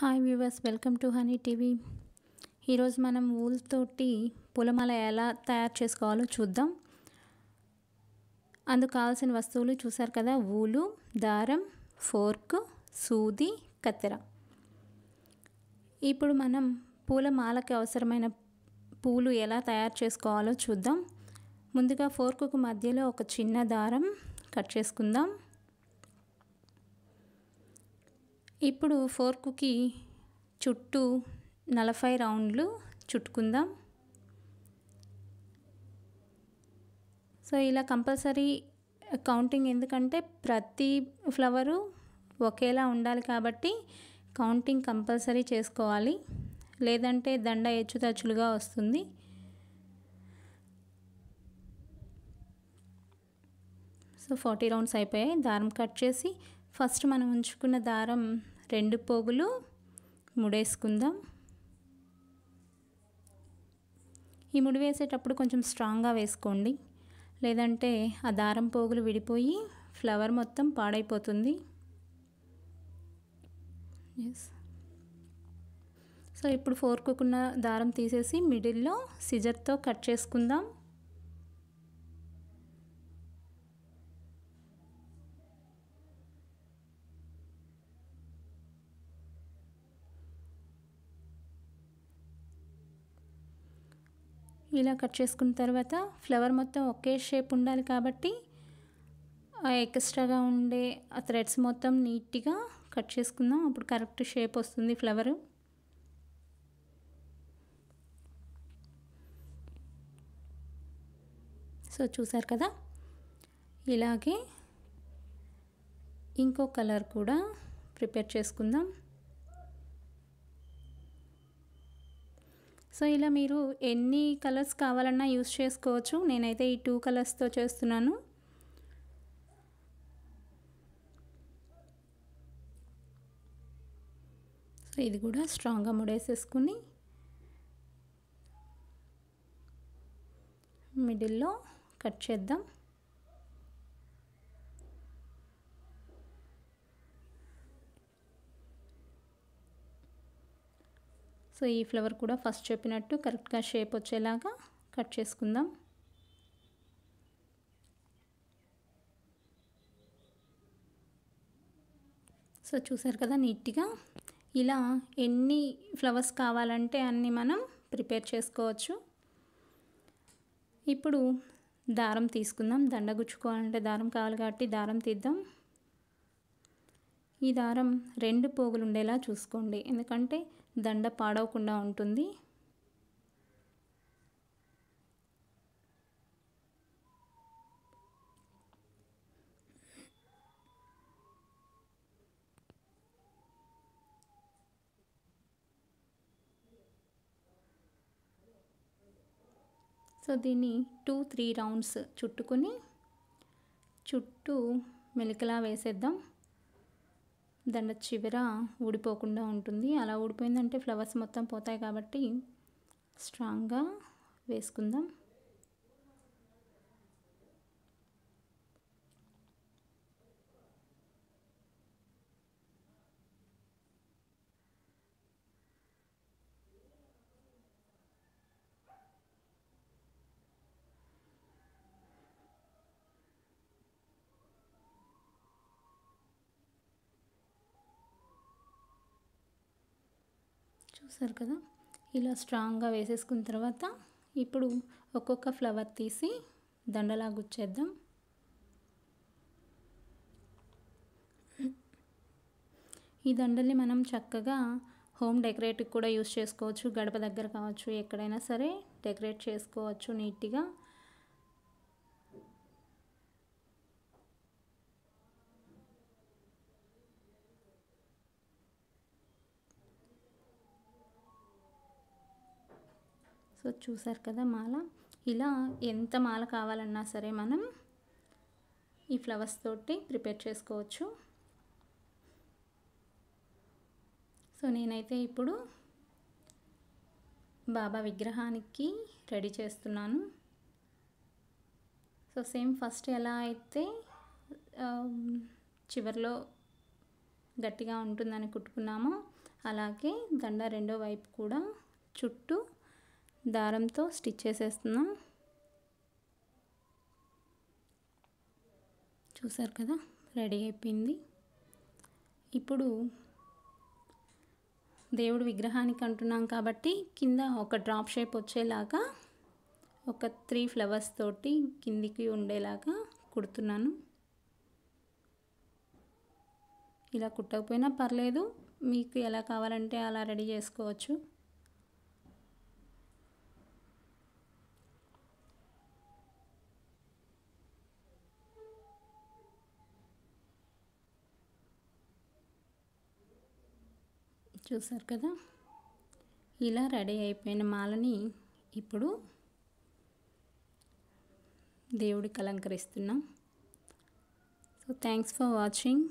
hi viewers welcome to Honey TV ఈరోజు మనం ఊల్తోటి పూలమాల ఎలా తయారు చేసుకోవాలో చూద్దాం అందుకు కావాల్సిన వస్తువులు చూసారు కదా ఊలు దారం ఫోర్క్ సూది కత్తెర ఇప్పుడు మనం పూలమాలకి అవసరమైన పూలు ఎలా తయారు చేసుకోవాలో చూద్దాం ముందుగా ఫోర్కుకు మధ్యలో ఒక చిన్న దారం కట్ చేసుకుందాం ఇప్పుడు ఫోర్క్కి చుట్టూ నలభై రౌండ్లు చుట్టుకుందాం సో ఇలా కంపల్సరీ కౌంటింగ్ ఎందుకంటే ప్రతి ఫ్లవరు ఒకేలా ఉండాలి కాబట్టి కౌంటింగ్ కంపల్సరీ చేసుకోవాలి లేదంటే దండ ఎచ్చుతచ్చులుగా వస్తుంది సో ఫార్టీ రౌండ్స్ అయిపోయాయి దారం కట్ చేసి ఫస్ట్ మనం ఉంచుకున్న దారం రెండు పోగులు ముడేసుకుందాం ఈ ముడి వేసేటప్పుడు కొంచెం స్ట్రాంగ్గా వేసుకోండి లేదంటే ఆ దారం పోగులు విడిపోయి ఫ్లవర్ మొత్తం పాడైపోతుంది ఎస్ సో ఇప్పుడు ఫోర్కుకున్న దారం తీసేసి మిడిల్లో సిజర్తో కట్ చేసుకుందాం ఇలా కట్ చేసుకున్న తర్వాత ఫ్లవర్ మొత్తం ఒకే షేప్ ఉండాలి కాబట్టి ఎక్స్ట్రాగా ఉండే ఆ థ్రెడ్స్ మొత్తం నీట్గా కట్ చేసుకుందాం అప్పుడు కరెక్ట్ షేప్ వస్తుంది ఫ్లవరు సో చూసారు కదా ఇలాగే ఇంకో కలర్ కూడా ప్రిపేర్ చేసుకుందాం సో ఇలా మీరు ఎన్ని కలర్స్ కావాలన్నా యూస్ చేసుకోవచ్చు నేనైతే ఈ టూ కలర్స్తో చేస్తున్నాను సో ఇది కూడా స్ట్రాంగ్గా ముడేసేసుకుని మిడిల్లో కట్ చేద్దాం సో ఈ ఫ్లవర్ కూడా ఫస్ట్ చెప్పినట్టు కరెక్ట్గా షేప్ వచ్చేలాగా కట్ చేసుకుందాం సో చూసారు కదా నీట్గా ఇలా ఎన్ని ఫ్లవర్స్ కావాలంటే అన్నీ మనం ప్రిపేర్ చేసుకోవచ్చు ఇప్పుడు దారం తీసుకుందాం దండ గుచ్చుకోవాలంటే దారం కావాలి కాబట్టి దారం తీద్దాం ఈ దారం రెండు పోగులు ఉండేలా చూసుకోండి ఎందుకంటే దండ పాడవకుండా ఉంటుంది సో దీన్ని టూ త్రీ రౌండ్స్ చుట్టుకుని చుట్టూ మెలికలా వేసేద్దాం దండ చివర ఊడిపోకుండా ఉంటుంది అలా ఊడిపోయిందంటే ఫ్లవర్స్ మొత్తం పోతాయి కాబట్టి స్ట్రాంగ్గా వేసుకుందాం చూసారు కదా ఇలా స్ట్రాంగ్గా వేసేసుకున్న తర్వాత ఇప్పుడు ఒక్కొక్క ఫ్లవర్ తీసి దండలా గుచ్చేద్దాం ఈ దండల్ని మనం చక్కగా హోమ్ డెకరేట్కి కూడా యూస్ చేసుకోవచ్చు గడప దగ్గర కావచ్చు ఎక్కడైనా సరే డెకరేట్ చేసుకోవచ్చు నీట్గా సో చూసారు కదా మాల ఇలా ఎంత మాల కావాలన్నా సరే మనం ఈ ఫ్లవర్స్ తోటి ప్రిపేర్ చేసుకోవచ్చు సో నేనైతే ఇప్పుడు బాబా విగ్రహానికి రెడీ చేస్తున్నాను సో సేమ్ ఫస్ట్ ఎలా అయితే చివరిలో గట్టిగా ఉంటుందని కుట్టుకున్నామో అలాగే దండ రెండో వైపు కూడా చుట్టూ దారంతో స్టిచ్ చేసేస్తున్నాం చూసారు కదా రెడీ అయిపోయింది ఇప్పుడు దేవుడు విగ్రహానికి అంటున్నాం కాబట్టి కింద ఒక డ్రాప్ షేప్ వచ్చేలాగా ఒక త్రీ ఫ్లవర్స్ తోటి కిందికి ఉండేలాగా కుడుతున్నాను ఇలా కుట్టకపోయినా పర్లేదు మీకు ఎలా కావాలంటే అలా రెడీ చేసుకోవచ్చు చూసారు కదా ఇలా రెడీ అయిపోయిన మాలని ఇప్పుడు దేవుడికి అలంకరిస్తున్నాం సో థ్యాంక్స్ ఫర్ వాచింగ్